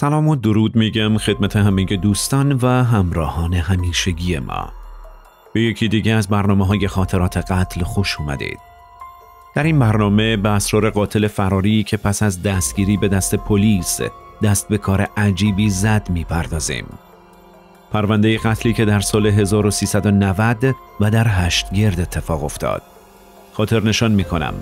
سلام و درود میگم خدمت همه دوستان و همراهان همیشگی ما به یکی دیگه از برنامه های خاطرات قتل خوش اومدید در این برنامه به اسرار قاتل فراری که پس از دستگیری به دست پلیس دست به کار عجیبی زد میپردازیم پرونده قتلی که در سال 1390 و در هشتگرد اتفاق افتاد خاطر نشان میکنم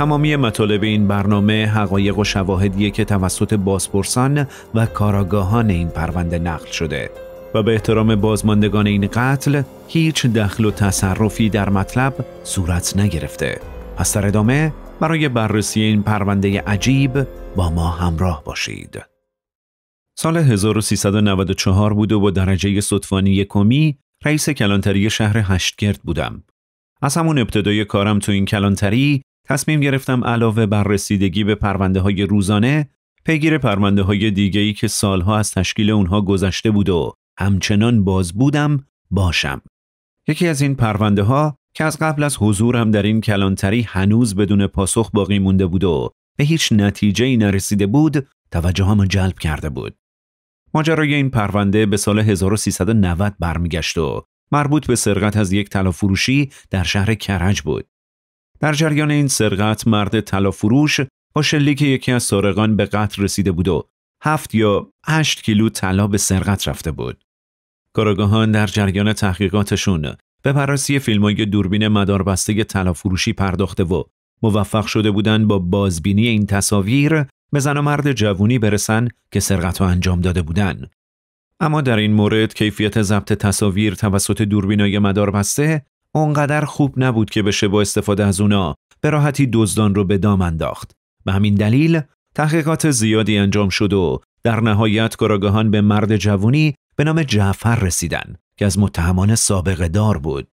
تمامی مطالب این برنامه حقایق و شواهدیه که توسط بازپرسان و کاراگاهان این پرونده نقل شده و به احترام بازماندگان این قتل هیچ دخل و تصرفی در مطلب صورت نگرفته پس در ادامه برای بررسی این پرونده عجیب با ما همراه باشید سال 1394 بود و با درجه صدفانی کمی رئیس کلانتری شهر هشتگرد بودم از همون ابتدای کارم تو این کلانتری تصمیم گرفتم علاوه بر رسیدگی به پرونده های روزانه پیگیر پرونده های دیگه که سالها از تشکیل اونها گذشته بود و همچنان باز بودم باشم. یکی از این پرونده ها که از قبل از حضورم در این کلانتری هنوز بدون پاسخ باقی مونده بود و به هیچ نتیجه ای نرسیده بود توجه هم جلب کرده بود. ماجرای این پرونده به سال 1390 برمیگشت و مربوط به سرقت از یک طلافروشی در شهر کرج بود. در جریان این سرقت مرد طلافروش با شلیک یکی از سارقان به قتل رسیده بود و هفت یا هشت کیلو طلا به سرقت رفته بود. کارگاهان در جریان تحقیقاتشون به بررسی های دوربین مداربسته فروشی پرداخته و موفق شده بودند با بازبینی این تصاویر به زن و مرد جوونی برسن که سرقت انجام داده بودن. اما در این مورد کیفیت ضبط تصاویر توسط دوربینای مداربسته اونقدر خوب نبود که بشه با استفاده از اونا به راحتی دزدان رو به دام انداخت. به همین دلیل تحقیقات زیادی انجام شد و در نهایت کاراگاهان به مرد جوونی به نام جعفر رسیدن که از متهمان سابقه دار بود.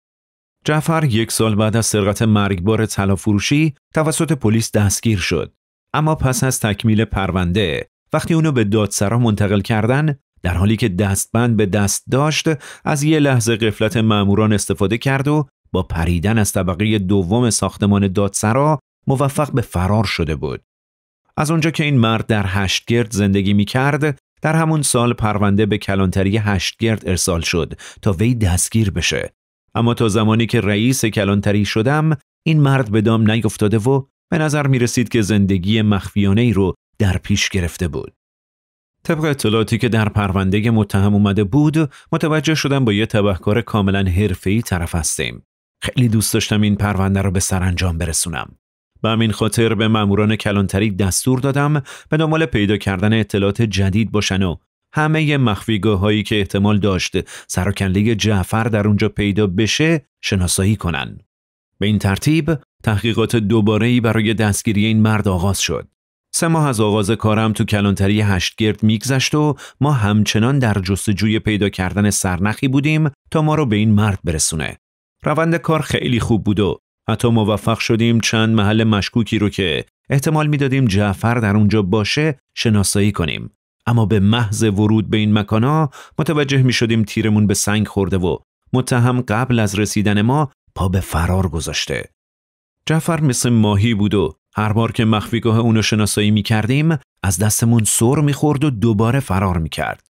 جعفر یک سال بعد از سرقت مرگبار طلافروشی توسط پلیس دستگیر شد. اما پس از تکمیل پرونده وقتی اونو به دادسرا منتقل کردن در حالی که دستبند به دست داشت از یه لحظه قفلت ماموران استفاده کرد و با پریدن از طبقه دوم ساختمان دادسرا موفق به فرار شده بود. از اونجا که این مرد در هشتگرد زندگی می کرد، در همون سال پرونده به کلانتری هشتگرد ارسال شد تا وی دستگیر بشه. اما تا زمانی که رئیس کلانتری شدم، این مرد به دام نیفتاده و به نظر می رسید که زندگی مخفیانه ای رو در پیش گرفته بود. طبق اطلاعاتی که در پرونده متهم اومده بود متوجه شدم با یه تبهکار کاملا حرفه‌ای طرف هستیم خیلی دوست داشتم این پرونده رو به سرانجام برسونم به همین خاطر به ماموران کلانتری دستور دادم به دنبال پیدا کردن اطلاعات جدید باشن و همه مخفیگاه هایی که احتمال داشت سرکنلی جعفر در اونجا پیدا بشه شناسایی کنن. به این ترتیب تحقیقات دوباره برای دستگیری این مرد آغاز شد. سه ماه از آغاز کارم تو کلانتری هشت گرد میگذشت و ما همچنان در جستجوی پیدا کردن سرنخی بودیم تا ما رو به این مرد برسونه. روند کار خیلی خوب بود و حتی موفق شدیم چند محل مشکوکی رو که احتمال میدادیم جعفر در اونجا باشه شناسایی کنیم. اما به محض ورود به این مکانا متوجه می شدیم تیرمون به سنگ خورده و متهم قبل از رسیدن ما پا به فرار گذاشته. جعفر مثل ماهی بود و هر بار که مخفیگاه اونو شناسایی می کردیم از دستمون سر می خورد و دوباره فرار می کرد.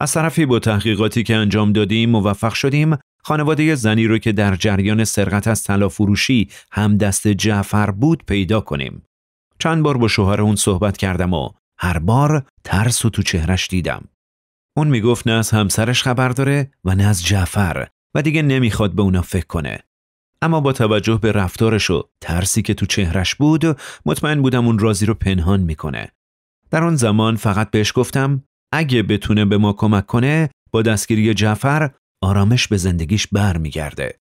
از طرفی با تحقیقاتی که انجام دادیم موفق شدیم خانواده زنی رو که در جریان سرقت از طلا فروشی هم دست جعفر بود پیدا کنیم. چند بار با شوهر اون صحبت کردم و هر بار ترس و تو چهرش دیدم. اون میگفت نه از همسرش خبر داره و نه از جعفر و دیگه نمیخواد به اونا فکر کنه. اما با توجه به رفتارش و ترسی که تو چهرش بود مطمئن بودم اون رازی رو پنهان میکنه. در آن زمان فقط بهش گفتم اگه بتونه به ما کمک کنه با دستگیری جعفر آرامش به زندگیش برمیگرده.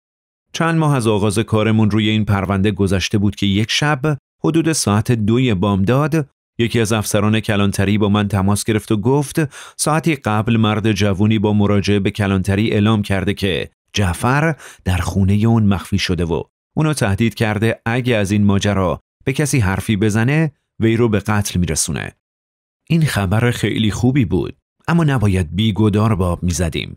چند ماه از آغاز کارمون روی این پرونده گذشته بود که یک شب حدود ساعت دوی بامداد یکی از افسران کلانتری با من تماس گرفت و گفت ساعتی قبل مرد جوونی با مراجعه به کلانتری اعلام کرده که جعفر در خونه اون مخفی شده و اونو تهدید کرده اگه از این ماجرا به کسی حرفی بزنه وی رو به قتل میرسونه. این خبر خیلی خوبی بود اما نباید بیگودار باب میزدیم.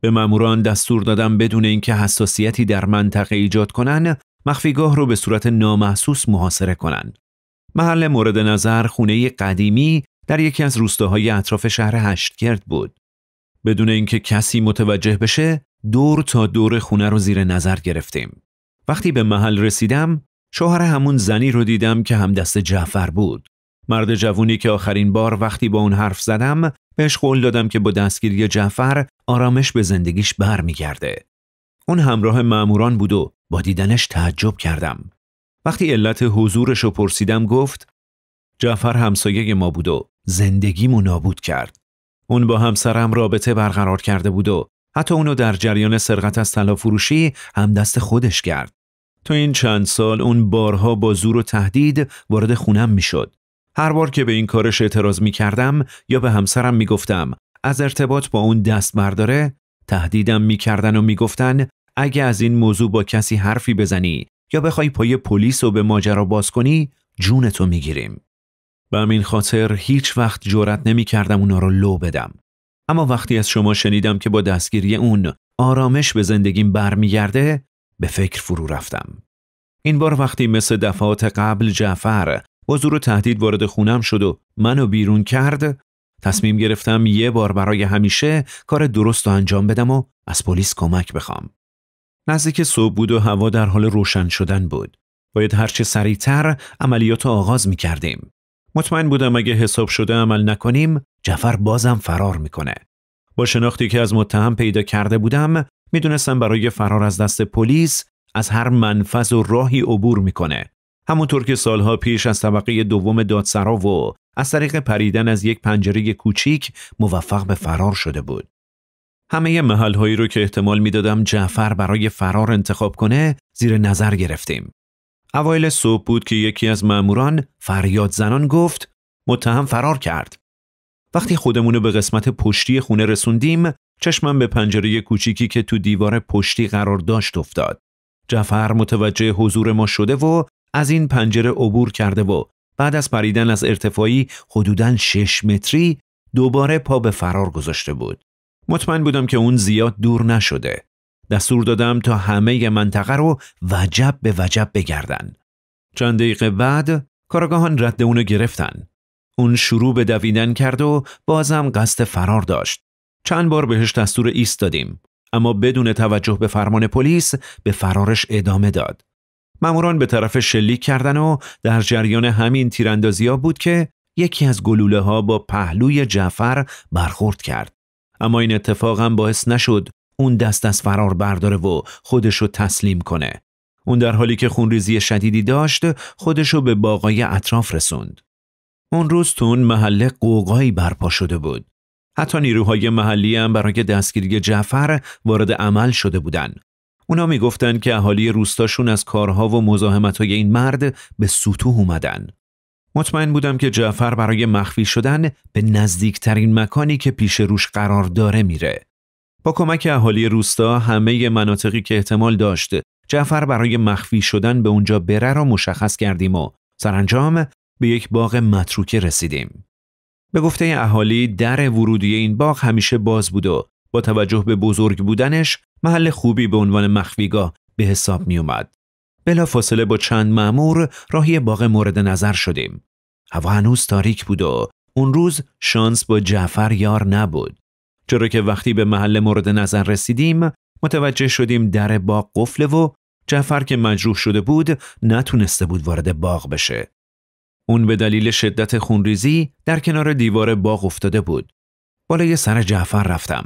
به ماموران دستور دادم بدون اینکه حساسیتی در منطقه ایجاد کنن مخفیگاه رو به صورت نامحسوس محاصره کنن. محل مورد نظر خونه قدیمی در یکی از روستاهای اطراف شهر هشتگرد بود. بدون اینکه کسی متوجه بشه دور تا دور خونه رو زیر نظر گرفتیم. وقتی به محل رسیدم، شوهر همون زنی رو دیدم که هم دست جعفر بود. مرد جوونی که آخرین بار وقتی با اون حرف زدم، بهش قول دادم که با دستگیری جعفر آرامش به زندگیش برمیگرده. اون همراه ماموران بود و با دیدنش تعجب کردم. وقتی علت حضورش رو پرسیدم گفت جعفر همسایه ما بود و زندگیمو نابود کرد. اون با همسرم رابطه برقرار کرده بود و حتی اونو در جریان سرقت از طلا فروشی هم دست خودش کرد. تو این چند سال اون بارها با زور و تهدید وارد خونم میشد. هر بار که به این کارش اعتراض می کردم یا به همسرم می گفتم از ارتباط با اون دست برداره تهدیدم می کردن و می گفتن اگه از این موضوع با کسی حرفی بزنی یا بخوای پای پلیس رو به ماجرا باز کنی جونتو می گیریم. به همین خاطر هیچ وقت جرأت نمی کردم اونا رو لو بدم. اما وقتی از شما شنیدم که با دستگیری اون آرامش به زندگیم برمیگرده به فکر فرو رفتم. این بار وقتی مثل دفعات قبل جعفر با و تهدید وارد خونم شد و منو بیرون کرد تصمیم گرفتم یه بار برای همیشه کار درست رو انجام بدم و از پلیس کمک بخوام. نزدیک صبح بود و هوا در حال روشن شدن بود. باید هرچه سریعتر عملیات رو آغاز می کردیم. مطمئن بودم اگه حساب شده عمل نکنیم جفر بازم فرار میکنه. با شناختی که از متهم پیدا کرده بودم میدونستم برای فرار از دست پلیس از هر منفذ و راهی عبور میکنه. همونطور که سالها پیش از طبقه دوم دادسرا و از طریق پریدن از یک پنجره کوچیک موفق به فرار شده بود. همه محل هایی رو که احتمال میدادم جعفر برای فرار انتخاب کنه زیر نظر گرفتیم. اوایل صبح بود که یکی از ماموران فریاد زنان گفت متهم فرار کرد. وقتی خودمون رو به قسمت پشتی خونه رسوندیم چشمم به پنجره کوچیکی که تو دیوار پشتی قرار داشت افتاد جعفر متوجه حضور ما شده و از این پنجره عبور کرده و بعد از پریدن از ارتفاعی حدوداً 6 متری دوباره پا به فرار گذاشته بود مطمئن بودم که اون زیاد دور نشده دستور دادم تا همه منطقه رو وجب به وجب بگردن چند دقیقه بعد کارگاهان رد اونو گرفتن اون شروع به دویدن کرد و بازم قصد فرار داشت. چند بار بهش دستور ایست دادیم اما بدون توجه به فرمان پلیس به فرارش ادامه داد. ماموران به طرف شلیک کردن و در جریان همین تیراندازی ها بود که یکی از گلوله ها با پهلوی جعفر برخورد کرد. اما این اتفاق هم باعث نشد اون دست از فرار برداره و خودشو تسلیم کنه. اون در حالی که خونریزی شدیدی داشت خودشو به باقای اطراف رسوند. اون روز تو اون محله قوقایی برپا شده بود. حتی نیروهای محلی هم برای دستگیری جعفر وارد عمل شده بودن. اونا میگفتند که اهالی روستاشون از کارها و مزاحمت‌های این مرد به سوتو اومدن. مطمئن بودم که جعفر برای مخفی شدن به نزدیکترین مکانی که پیش روش قرار داره میره. با کمک اهالی روستا همه مناطقی که احتمال داشت جعفر برای مخفی شدن به اونجا بره را مشخص کردیم و سرانجام به یک باغ متروکه رسیدیم. به گفته اهالی در ورودی این باغ همیشه باز بود و با توجه به بزرگ بودنش محل خوبی به عنوان مخفیگاه به حساب می اومد. بلا فاصله با چند معمور راهی باغ مورد نظر شدیم. هوا هنوز تاریک بود و اون روز شانس با جعفر یار نبود. چرا که وقتی به محل مورد نظر رسیدیم متوجه شدیم در باغ قفله و جعفر که مجروح شده بود نتونسته بود وارد باغ بشه. اون به دلیل شدت خونریزی در کنار دیوار باغ افتاده بود. بالای سر جعفر رفتم.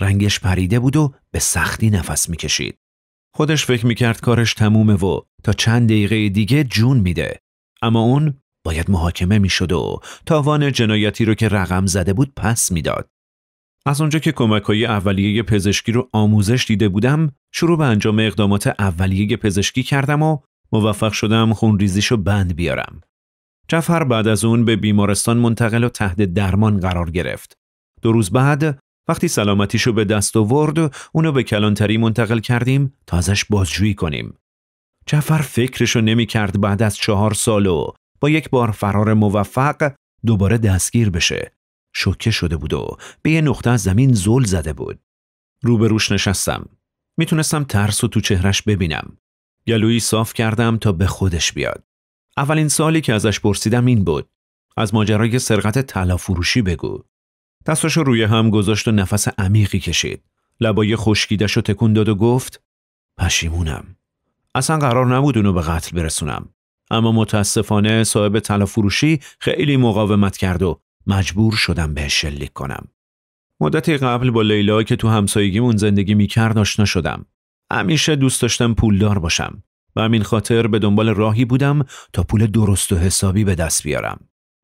رنگش پریده بود و به سختی نفس میکشید. خودش فکر میکرد کارش تمومه و تا چند دقیقه دیگه جون میده. اما اون باید محاکمه میشد و تاوان جنایتی رو که رقم زده بود پس میداد. از اونجا که کمک های اولیه پزشکی رو آموزش دیده بودم، شروع به انجام اقدامات اولیه پزشکی کردم و موفق شدم خونریزیشو بند بیارم. جفر بعد از اون به بیمارستان منتقل و تحت درمان قرار گرفت. دو روز بعد وقتی سلامتیشو به دست آورد اونو به کلانتری منتقل کردیم تا ازش بازجویی کنیم. جفر فکرشو نمی کرد بعد از چهار سال و با یک بار فرار موفق دوباره دستگیر بشه. شوکه شده بود و به یه نقطه از زمین زل زده بود. روبروش نشستم. میتونستم ترس و تو چهرش ببینم. گلویی صاف کردم تا به خودش بیاد. اولین سالی که ازش پرسیدم این بود از ماجرای سرقت طلا فروشی بگو دستش روی هم گذاشت و نفس عمیقی کشید لبای خشکیدش رو تکون داد و گفت پشیمونم اصلا قرار نبود اونو به قتل برسونم اما متاسفانه صاحب طلا فروشی خیلی مقاومت کرد و مجبور شدم به شلیک کنم مدتی قبل با لیلا که تو همسایگیمون زندگی میکرد آشنا شدم همیشه دوست داشتم پولدار باشم همین خاطر به دنبال راهی بودم تا پول درست و حسابی به دست بیارم.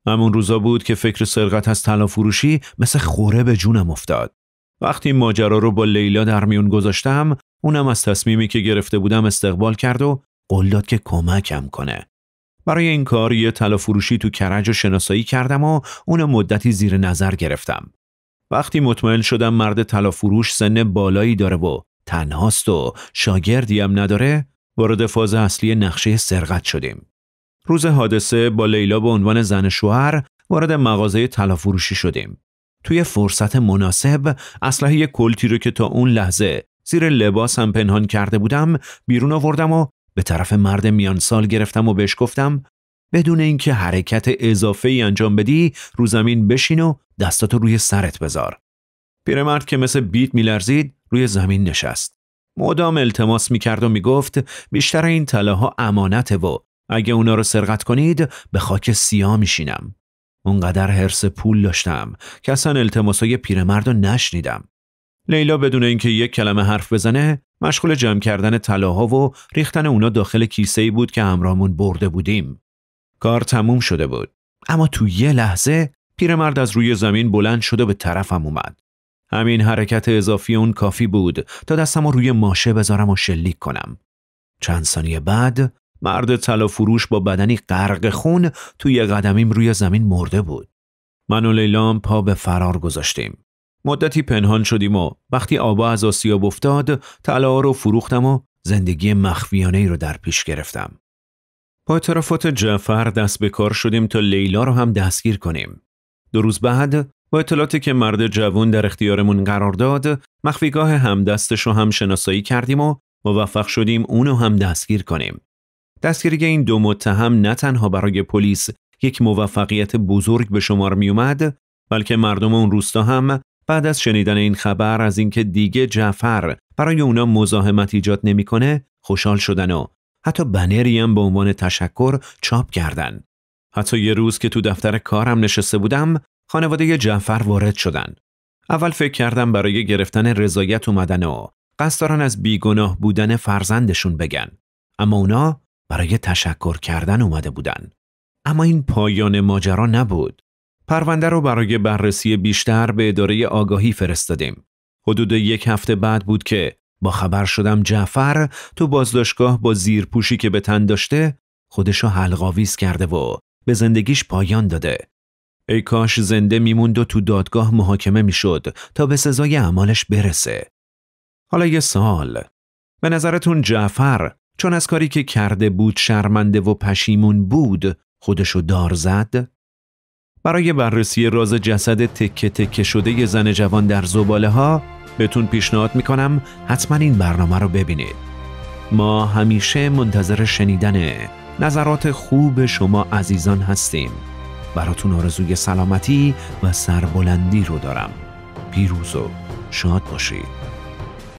همون روزا بود که فکر سرقت از طلا فروشی مثل خوره به جونم افتاد. وقتی ماجرا رو با لیلا در میون گذاشتم، اونم از تصمیمی که گرفته بودم استقبال کرد و قول داد که کمکم کنه. برای این کار یه طلا تو کرج و شناسایی کردم و اون مدتی زیر نظر گرفتم. وقتی مطمئن شدم مرد طلا فروش سن بالایی داره و تنهاست و شاگردی هم نداره وارد فاز اصلی نقشه سرقت شدیم. روز حادثه با لیلا به عنوان زن شوهر وارد مغازه طلافروشی شدیم. توی فرصت مناسب اسلحه کلتی رو که تا اون لحظه زیر لباس هم پنهان کرده بودم بیرون آوردم و به طرف مرد میان سال گرفتم و بهش گفتم بدون اینکه حرکت اضافه ای انجام بدی رو زمین بشین و دستات روی سرت بذار. پیرمرد که مثل بیت میلرزید روی زمین نشست. مدام التماس میکرد و میگفت بیشتر این طلاها امانته و اگه اونا رو سرقت کنید به خاک سیاه میشینم. اونقدر حرس پول داشتم که اصلا التماسای پیرمرد رو نشنیدم. لیلا بدون اینکه یک کلمه حرف بزنه مشغول جمع کردن طلاها و ریختن اونا داخل کیسه ای بود که همرامون برده بودیم. کار تموم شده بود. اما تو یه لحظه پیرمرد از روی زمین بلند شد و به طرفم اومد. همین حرکت اضافی اون کافی بود تا دستم روی ماشه بذارم و شلیک کنم. چند ثانیه بعد مرد طلا فروش با بدنی غرق خون توی قدمیم روی زمین مرده بود. من و لیلام پا به فرار گذاشتیم. مدتی پنهان شدیم و وقتی آبا از آسیاب افتاد طلا رو فروختم و زندگی مخفیانه ای رو در پیش گرفتم. با اطرافات جعفر دست به کار شدیم تا لیلا رو هم دستگیر کنیم. دو روز بعد با اطلاعاتی که مرد جوون در اختیارمون قرار داد مخفیگاه همدستش رو هم شناسایی کردیم و موفق شدیم اونو هم دستگیر کنیم دستگیری این دو متهم نه تنها برای پلیس یک موفقیت بزرگ به شمار می اومد بلکه مردم اون روستا هم بعد از شنیدن این خبر از اینکه دیگه جعفر برای اونا مزاحمت ایجاد نمیکنه خوشحال شدن و حتی بنری هم به عنوان تشکر چاپ کردن حتی یه روز که تو دفتر کارم نشسته بودم خانواده جعفر وارد شدند. اول فکر کردم برای گرفتن رضایت اومدن و قصد دارن از بیگناه بودن فرزندشون بگن. اما اونا برای تشکر کردن اومده بودن. اما این پایان ماجرا نبود. پرونده رو برای بررسی بیشتر به اداره آگاهی فرستادیم. حدود یک هفته بعد بود که با خبر شدم جعفر تو بازداشتگاه با زیرپوشی که به تن داشته خودشو حلقاویز کرده و به زندگیش پایان داده ای کاش زنده میموند و تو دادگاه محاکمه میشد تا به سزای اعمالش برسه. حالا یه سال. به نظرتون جعفر چون از کاری که کرده بود شرمنده و پشیمون بود خودشو دار زد؟ برای بررسی راز جسد تکه تکه شده ی زن جوان در زباله ها بهتون پیشنهاد میکنم حتما این برنامه رو ببینید. ما همیشه منتظر شنیدن نظرات خوب شما عزیزان هستیم. براتون آرزوی سلامتی و سربلندی رو دارم پیروز و شاد باشید